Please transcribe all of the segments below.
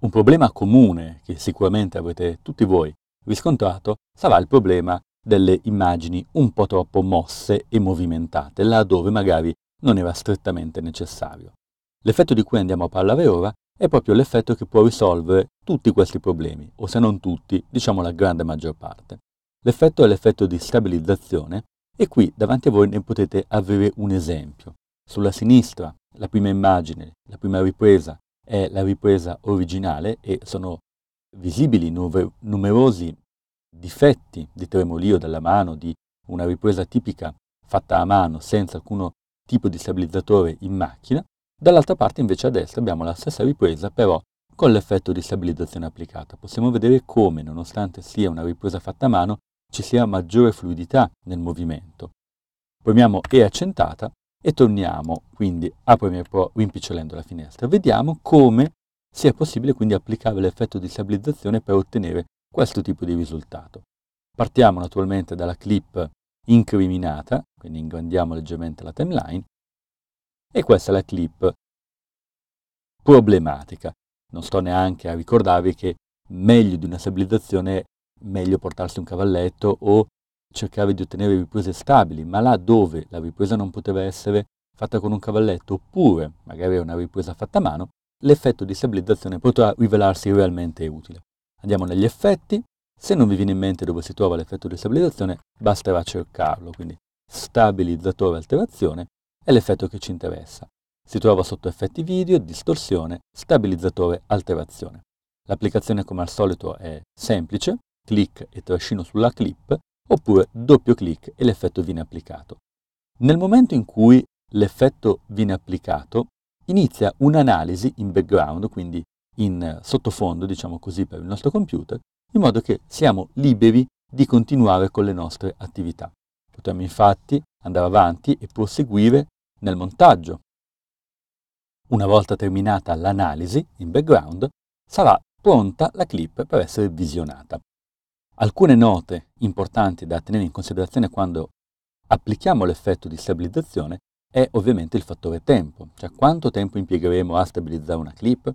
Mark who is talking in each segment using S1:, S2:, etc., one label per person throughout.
S1: Un problema comune che sicuramente avrete tutti voi riscontrato sarà il problema delle immagini un po' troppo mosse e movimentate, laddove magari non era strettamente necessario. L'effetto di cui andiamo a parlare ora è proprio l'effetto che può risolvere tutti questi problemi, o se non tutti, diciamo la grande maggior parte. L'effetto è l'effetto di stabilizzazione e qui davanti a voi ne potete avere un esempio. Sulla sinistra, la prima immagine, la prima ripresa è la ripresa originale e sono visibili nuve- numerosi difetti di tremolio della mano, di una ripresa tipica fatta a mano senza alcun tipo di stabilizzatore in macchina. Dall'altra parte invece a destra abbiamo la stessa ripresa però con l'effetto di stabilizzazione applicata. Possiamo vedere come, nonostante sia una ripresa fatta a mano, ci sia maggiore fluidità nel movimento. Premiamo E accentata e torniamo quindi, apro il Pro rimpicciolendo la finestra, vediamo come sia possibile quindi applicare l'effetto di stabilizzazione per ottenere questo tipo di risultato. Partiamo naturalmente dalla clip incriminata, quindi ingrandiamo leggermente la timeline, e questa è la clip problematica. Non sto neanche a ricordarvi che meglio di una stabilizzazione è meglio portarsi un cavalletto o cercare di ottenere riprese stabili, ma là dove la ripresa non poteva essere fatta con un cavalletto oppure magari una ripresa fatta a mano, l'effetto di stabilizzazione potrà rivelarsi realmente utile. Andiamo negli effetti, se non vi viene in mente dove si trova l'effetto di stabilizzazione basterà cercarlo, quindi stabilizzatore alterazione è l'effetto che ci interessa. Si trova sotto effetti video, distorsione, stabilizzatore alterazione. L'applicazione come al solito è semplice, clic e trascino sulla clip oppure doppio clic e l'effetto viene applicato. Nel momento in cui l'effetto viene applicato, inizia un'analisi in background, quindi in sottofondo, diciamo così, per il nostro computer, in modo che siamo liberi di continuare con le nostre attività. Potremmo infatti andare avanti e proseguire nel montaggio. Una volta terminata l'analisi in background, sarà pronta la clip per essere visionata. Alcune note importanti da tenere in considerazione quando applichiamo l'effetto di stabilizzazione è ovviamente il fattore tempo, cioè quanto tempo impiegheremo a stabilizzare una clip.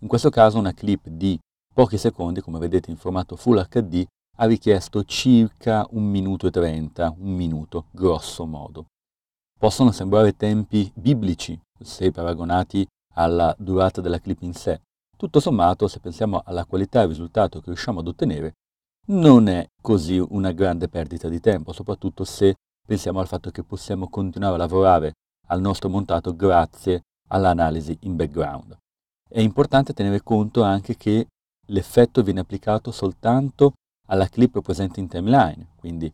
S1: In questo caso una clip di pochi secondi, come vedete in formato Full HD, ha richiesto circa 1 minuto e 30, un minuto, grosso modo. Possono sembrare tempi biblici se paragonati alla durata della clip in sé. Tutto sommato, se pensiamo alla qualità e al risultato che riusciamo ad ottenere, non è così una grande perdita di tempo, soprattutto se pensiamo al fatto che possiamo continuare a lavorare al nostro montato grazie all'analisi in background. È importante tenere conto anche che l'effetto viene applicato soltanto alla clip presente in timeline, quindi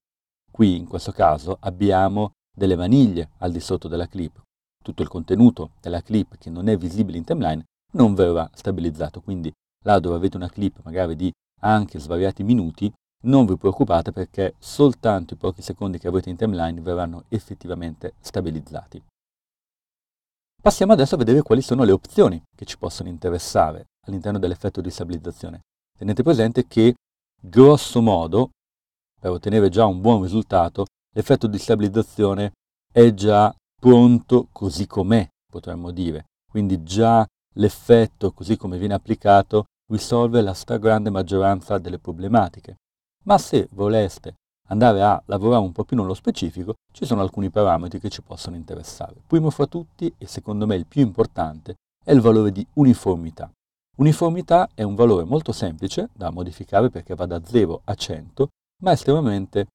S1: qui in questo caso abbiamo delle vaniglie al di sotto della clip. Tutto il contenuto della clip che non è visibile in timeline non verrà stabilizzato, quindi là dove avete una clip magari di anche svariati minuti, non vi preoccupate perché soltanto i pochi secondi che avrete in timeline verranno effettivamente stabilizzati. Passiamo adesso a vedere quali sono le opzioni che ci possono interessare all'interno dell'effetto di stabilizzazione. Tenete presente che, grosso modo, per ottenere già un buon risultato, l'effetto di stabilizzazione è già pronto così com'è, potremmo dire. Quindi già l'effetto così come viene applicato risolve la stragrande maggioranza delle problematiche. Ma se voleste andare a lavorare un po' più nello specifico, ci sono alcuni parametri che ci possono interessare. Primo fra tutti, e secondo me il più importante, è il valore di uniformità. Uniformità è un valore molto semplice da modificare perché va da 0 a 100, ma estremamente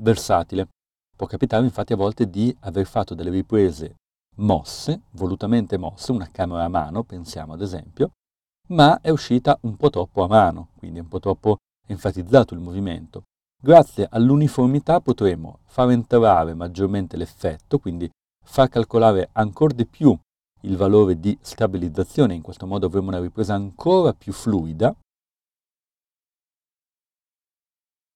S1: versatile. Può capitare infatti a volte di aver fatto delle riprese mosse, volutamente mosse, una camera a mano, pensiamo ad esempio, ma è uscita un po' troppo a mano, quindi è un po' troppo enfatizzato il movimento. Grazie all'uniformità potremo far entrare maggiormente l'effetto, quindi far calcolare ancora di più il valore di stabilizzazione, in questo modo avremo una ripresa ancora più fluida,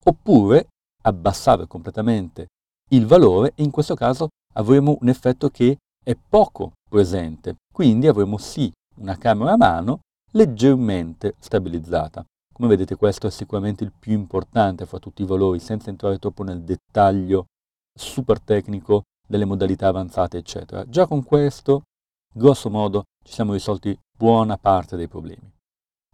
S1: oppure abbassare completamente il valore e in questo caso avremo un effetto che è poco presente, quindi avremo sì una camera a mano, leggermente stabilizzata. Come vedete questo è sicuramente il più importante fra tutti i valori, senza entrare troppo nel dettaglio super tecnico delle modalità avanzate, eccetera. Già con questo, grosso modo, ci siamo risolti buona parte dei problemi.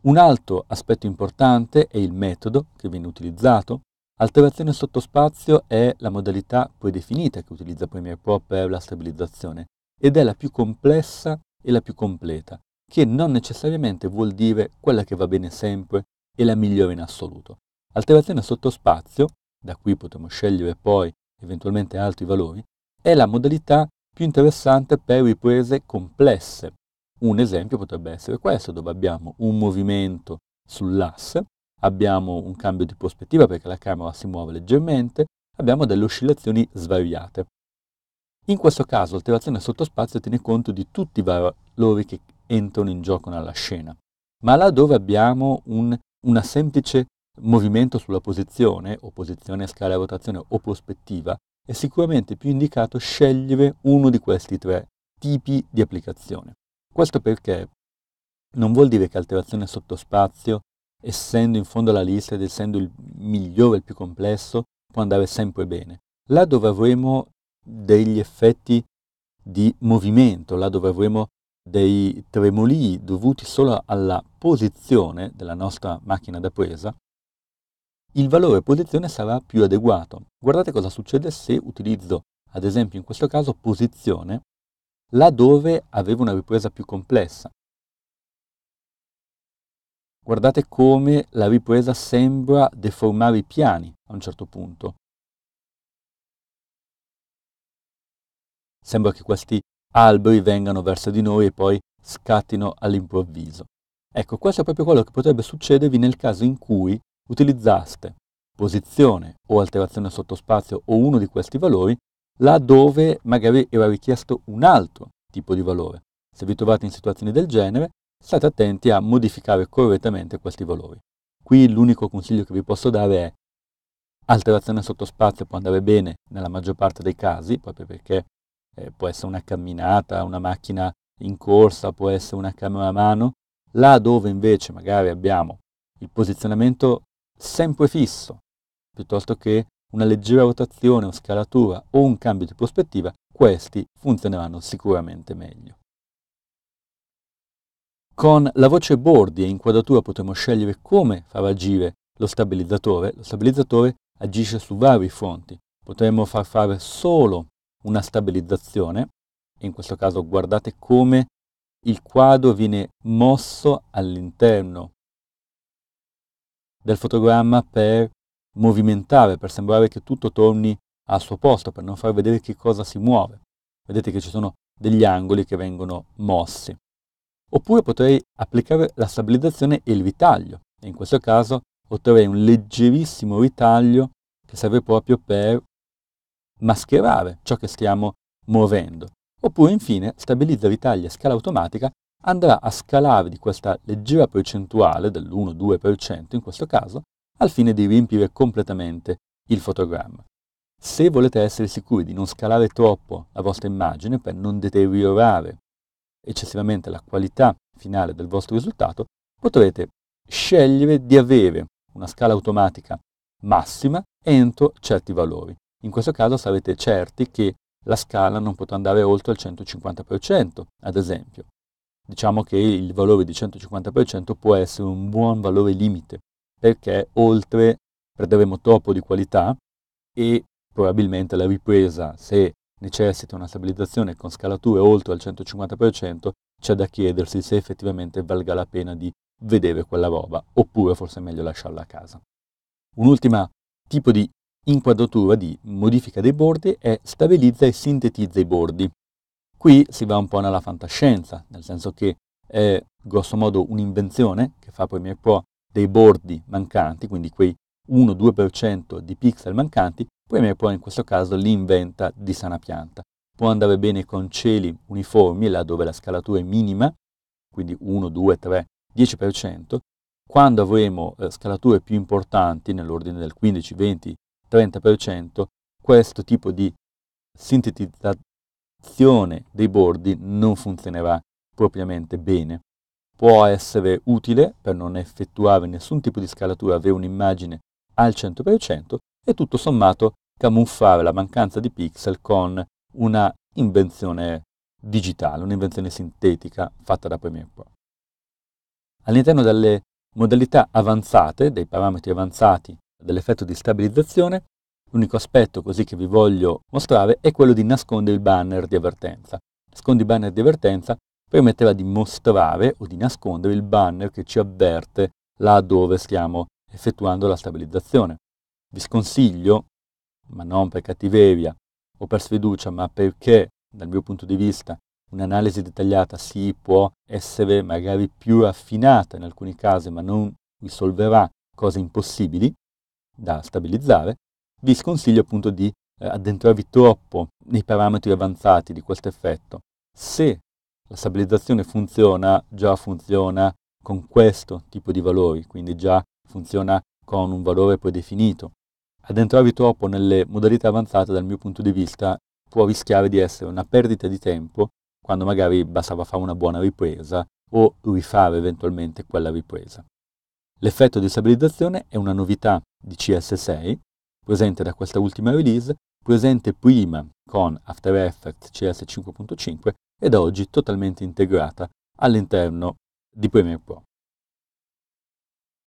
S1: Un altro aspetto importante è il metodo che viene utilizzato. Alterazione sottospazio è la modalità predefinita che utilizza Premiere Pro per la stabilizzazione ed è la più complessa e la più completa che non necessariamente vuol dire quella che va bene sempre e la migliore in assoluto. Alterazione sottospazio, da qui potremmo scegliere poi eventualmente altri valori, è la modalità più interessante per riprese complesse. Un esempio potrebbe essere questo, dove abbiamo un movimento sull'asse, abbiamo un cambio di prospettiva perché la camera si muove leggermente, abbiamo delle oscillazioni svariate. In questo caso l'alterazione sottospazio tiene conto di tutti i valori che entrano in gioco nella scena, ma là dove abbiamo un una semplice movimento sulla posizione, o posizione a scala a rotazione o prospettiva, è sicuramente più indicato scegliere uno di questi tre tipi di applicazione. Questo perché non vuol dire che alterazione sottospazio, essendo in fondo alla lista ed essendo il migliore, il più complesso, può andare sempre bene. Là dove avremo degli effetti di movimento, là dove avremo dei tremolii dovuti solo alla posizione della nostra macchina da presa, il valore posizione sarà più adeguato. Guardate cosa succede se utilizzo, ad esempio in questo caso, posizione laddove avevo una ripresa più complessa. Guardate come la ripresa sembra deformare i piani a un certo punto. Sembra che questi alberi vengano verso di noi e poi scattino all'improvviso. Ecco, questo è proprio quello che potrebbe succedervi nel caso in cui utilizzaste posizione o alterazione sottospazio o uno di questi valori laddove magari era richiesto un altro tipo di valore. Se vi trovate in situazioni del genere, state attenti a modificare correttamente questi valori. Qui l'unico consiglio che vi posso dare è alterazione sottospazio può andare bene nella maggior parte dei casi, proprio perché eh, può essere una camminata, una macchina in corsa, può essere una camera a mano, là dove invece magari abbiamo il posizionamento sempre fisso, piuttosto che una leggera rotazione o scalatura o un cambio di prospettiva, questi funzioneranno sicuramente meglio. Con la voce bordi e inquadratura potremo scegliere come far agire lo stabilizzatore. Lo stabilizzatore agisce su vari fronti. Potremmo far fare solo una stabilizzazione, in questo caso guardate come il quadro viene mosso all'interno del fotogramma per movimentare, per sembrare che tutto torni al suo posto, per non far vedere che cosa si muove. Vedete che ci sono degli angoli che vengono mossi. Oppure potrei applicare la stabilizzazione e il ritaglio. in questo caso otterrei un leggerissimo ritaglio che serve proprio per mascherare ciò che stiamo muovendo. Oppure infine stabilizza ritagli a scala automatica andrà a scalare di questa leggera percentuale dell'1-2% in questo caso al fine di riempire completamente il fotogramma. Se volete essere sicuri di non scalare troppo la vostra immagine per non deteriorare eccessivamente la qualità finale del vostro risultato, potrete scegliere di avere una scala automatica massima entro certi valori. In questo caso sarete certi che la scala non potrà andare oltre il 150%, ad esempio. Diciamo che il valore di 150% può essere un buon valore limite, perché oltre perderemo troppo di qualità e probabilmente la ripresa, se necessita una stabilizzazione con scalature oltre al 150%, c'è da chiedersi se effettivamente valga la pena di vedere quella roba, oppure forse è meglio lasciarla a casa. Un'ultima tipo di inquadratura di modifica dei bordi e stabilizza e sintetizza i bordi. Qui si va un po' nella fantascienza, nel senso che è grosso modo un'invenzione che fa Premiere Pro dei bordi mancanti, quindi quei 1-2% di pixel mancanti, Premiere Pro in questo caso li inventa di sana pianta. Può andare bene con cieli uniformi, là dove la scalatura è minima, quindi 1, 2, 3, 10%. Quando avremo eh, scalature più importanti, nell'ordine del 15, 20, 30%, questo tipo di sintetizzazione dei bordi non funzionerà propriamente bene. Può essere utile per non effettuare nessun tipo di scalatura, avere un'immagine al 100% e tutto sommato camuffare la mancanza di pixel con una invenzione digitale, un'invenzione sintetica fatta da Premiere Pro. All'interno delle modalità avanzate, dei parametri avanzati dell'effetto di stabilizzazione, l'unico aspetto così che vi voglio mostrare è quello di nascondere il banner di avvertenza. Nascondi il banner di avvertenza permetterà di mostrare o di nascondere il banner che ci avverte là dove stiamo effettuando la stabilizzazione. Vi sconsiglio, ma non per cattiveria o per sfiducia, ma perché dal mio punto di vista un'analisi dettagliata si sì, può essere magari più affinata in alcuni casi, ma non risolverà cose impossibili, da stabilizzare, vi sconsiglio appunto di eh, addentrarvi troppo nei parametri avanzati di questo effetto. Se la stabilizzazione funziona, già funziona con questo tipo di valori, quindi già funziona con un valore predefinito. Addentrarvi troppo nelle modalità avanzate dal mio punto di vista può rischiare di essere una perdita di tempo quando magari bastava fare una buona ripresa o rifare eventualmente quella ripresa. L'effetto di stabilizzazione è una novità di CS6, presente da questa ultima release, presente prima con After Effects CS 5.5 ed oggi totalmente integrata all'interno di Premiere Pro.